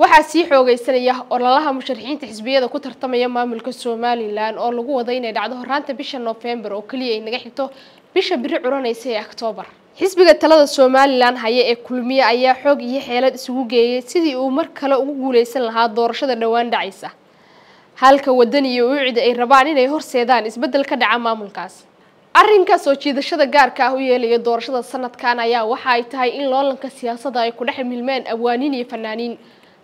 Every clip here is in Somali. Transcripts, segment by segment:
waxaa sii xoogaysanaya ololaha musharixiinta xisbiyada ku tartamaya maamulka somalilan oo lagu waday inay dhacdo horaanta bisha nofembar oo keliya ay naga xigto bisha biri curanaysa ee oktoobar xisbiga talada somalilan haya ee kulmiya ayaa xoog iyo xeelad isugu geeyay sidii uu mar kale ugu guuleysan lahaa doorashada dhowaan dhacaysa halka wadan iyo uucida ay rabaan inay horseedaan isbeddel ka dhaca maamulkaas arrinkaas oo jiidashada gaarka ah u yeelaya doorashada sanadkan ayaa waxa ay tahay in loolanka siyaasada ay ku dhex milmeen abwaaniin iyo fanaaniin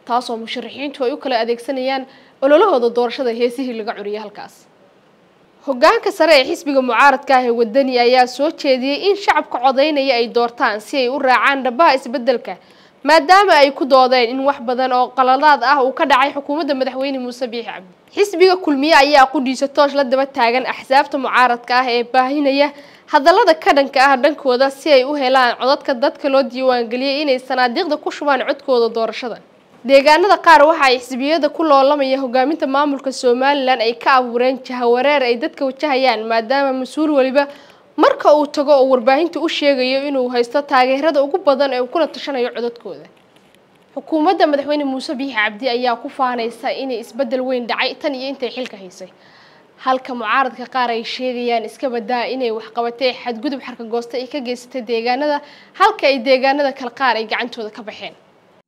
taasoo musharaxiintu ay u kala adeegsanayaan ololahooda doorashada heesihii laga curiyay halkaas hoggaanka sare ee xisbiga mucaaradka ah ee wadani ayaa soo jeediyey in shacabka codaynaya ay doortaan si ay u raacaan dhabaha isbeddelka maadaama ay ku doodeen in wax badan oo qaladaad ah uu ka dhacay xukuumadda madaxweyne muuse biix cabdi xisbiga kulmiye ayaa qudhiisa toosh la daba taagan axsaabta mucaaradka ah ee baahinaya hadallada ka dhanka ah dhankooda si ay u helaan codadka dadka loo diiwaangeliyay inay sanaadiiqda ku shubaan codkooda doorashada deegaanada qaar waxa ay xisbiyada ku loolamaya hogaaminta maamulka somalilan ay ka abuureen jahawareer ay dadka wajahayaan maadaama mas-uul weliba marka uu tago oo warbaahinta u sheegayo inuu haysto taageerada ugu badan ee uu kula tashanayo codadkooda xukuumadda madaxweyne muuse biixi cabdi ayaa ku faanaysa inay isbeddel weyn dhacay tan iyo intay xilka haysay halka mucaaradka qaar ay sheegayaan iska badaa inay waxqabatay xadgudub xarka goosta ay ka geysatay deegaanada halka ay deegaanada kale qaar ay gacantooda ka baxeen